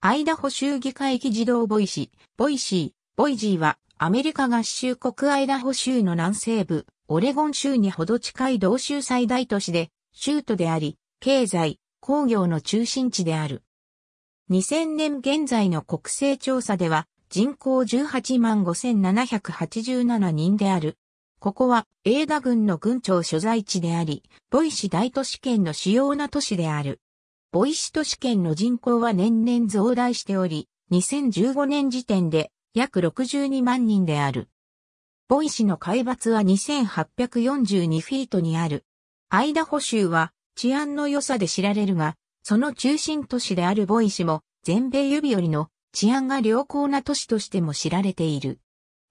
アイダホ州議会議事堂ボイシー、ボイシー、ボイジーはアメリカ合衆国アイダホ州の南西部、オレゴン州にほど近い同州最大都市で、州都であり、経済、工業の中心地である。2000年現在の国勢調査では、人口18万5787人である。ここは、映画軍の軍庁所在地であり、ボイシ大都市圏の主要な都市である。ボイシ都市圏の人口は年々増大しており、2015年時点で約62万人である。ボイシの海抜は2842フィートにある。アイダホ州は治安の良さで知られるが、その中心都市であるボイシも全米指折りの治安が良好な都市としても知られている。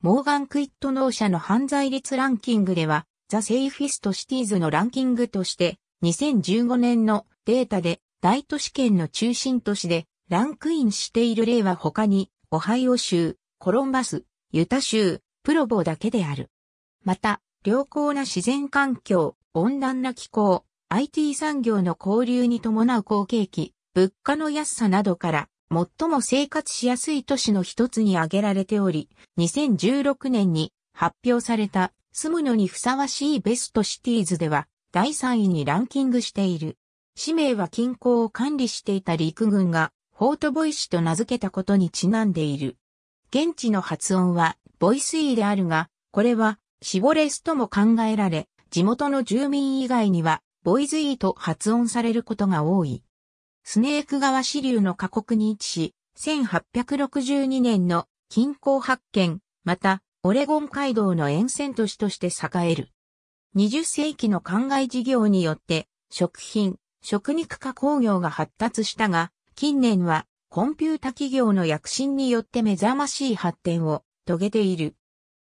モーガン・クイット納社の犯罪率ランキングでは、ザ・セイフィスト・シティーズのランキングとして、2015年のデータで大都市圏の中心都市でランクインしている例は他に、オハイオ州、コロンバス、ユタ州、プロボだけである。また、良好な自然環境、温暖な気候、IT 産業の交流に伴う好景気、物価の安さなどから、最も生活しやすい都市の一つに挙げられており、2016年に発表された住むのにふさわしいベストシティーズでは、第3位にランキングしている。氏名は近郊を管理していた陸軍が、フォートボイスと名付けたことにちなんでいる。現地の発音は、ボイスイーであるが、これは、シボレスとも考えられ、地元の住民以外には、ボイズイーと発音されることが多い。スネーク川支流の過酷に位置し、1862年の近郊発見、また、オレゴン街道の沿線都市として栄える。20世紀の灌漑事業によって、食品、食肉加工業が発達したが、近年はコンピュータ企業の躍進によって目覚ましい発展を遂げている。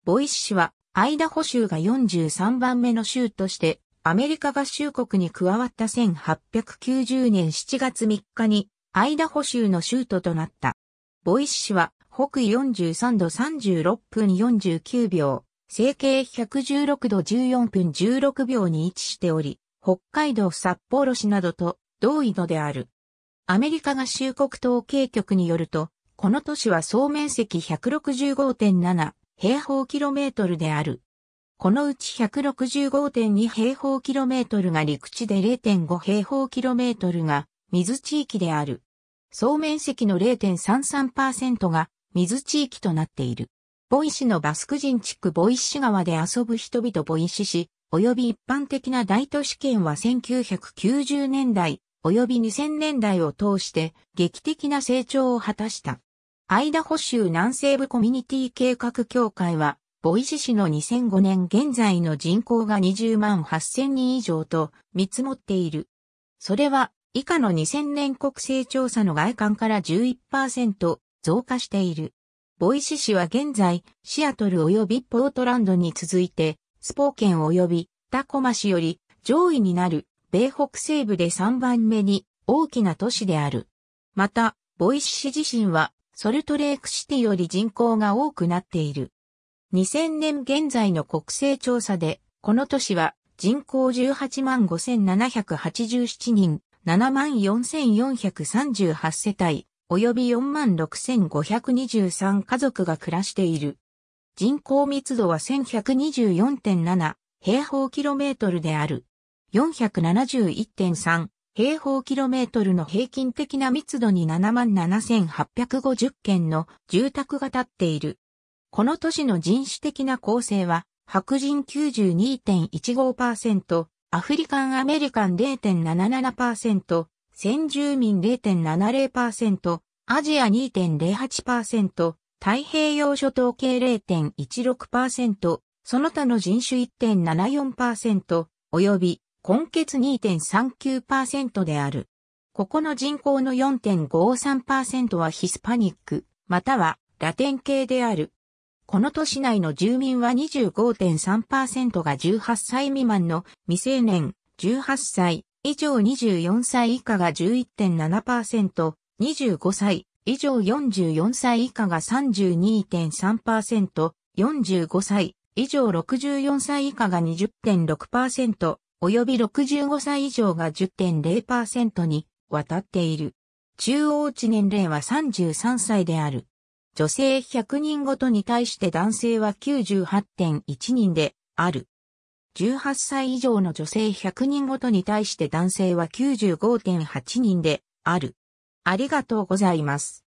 ボイス氏は、アイダホ州が43番目の州として、アメリカ合衆国に加わった1890年7月3日に、アイダホ州の州都となった。ボイス氏は、北緯43度36分49秒、整形116度14分16秒に位置しており、北海道札幌市などと同意度である。アメリカ合衆国統計局によると、この都市は総面積165.7平方キロメートルである。このうち165.2平方キロメートルが陸地で0.5平方キロメートルが水地域である。総面積の0.33%が水地域となっている。ボイシのバスク人地区ボイシ川で遊ぶ人々ボイシ市、及び一般的な大都市圏は1990年代及び2000年代を通して劇的な成長を果たした。アイダホ州南西部コミュニティ計画協会は、ボイシ市の2005年現在の人口が20万8000人以上と見積もっている。それは以下の2000年国勢調査の外観から11%増加している。ボイシ市は現在、シアトル及びポートランドに続いてスポーケン及びタコマ市より上位になる米北西部で3番目に大きな都市である。また、ボイシ市自身はソルトレークシティより人口が多くなっている。2000年現在の国勢調査で、この都市は人口18万5787人、7万4438世帯、及び4万6523家族が暮らしている。人口密度は1124.7平方キロメートルである。471.3平方キロメートルの平均的な密度に77,850件の住宅が建っている。この都市の人種的な構成は、白人92.15%、アフリカンアメリカン0.77%、先住民0.70%、アジア2.08%、太平洋諸島系0.16%、その他の人種1.74%、及び根血2.39%である。ここの人口の4.53%はヒスパニック、またはラテン系である。この都市内の住民は25.3%が18歳未満の未成年、18歳以上24歳以下が11.7%、25歳以上44歳以下が32.3%、45歳以上64歳以下が20.6%、及び65歳以上が10.0%に渡っている。中央値年齢は33歳である。女性100人ごとに対して男性は98.1人である。18歳以上の女性100人ごとに対して男性は95.8人である。ありがとうございます。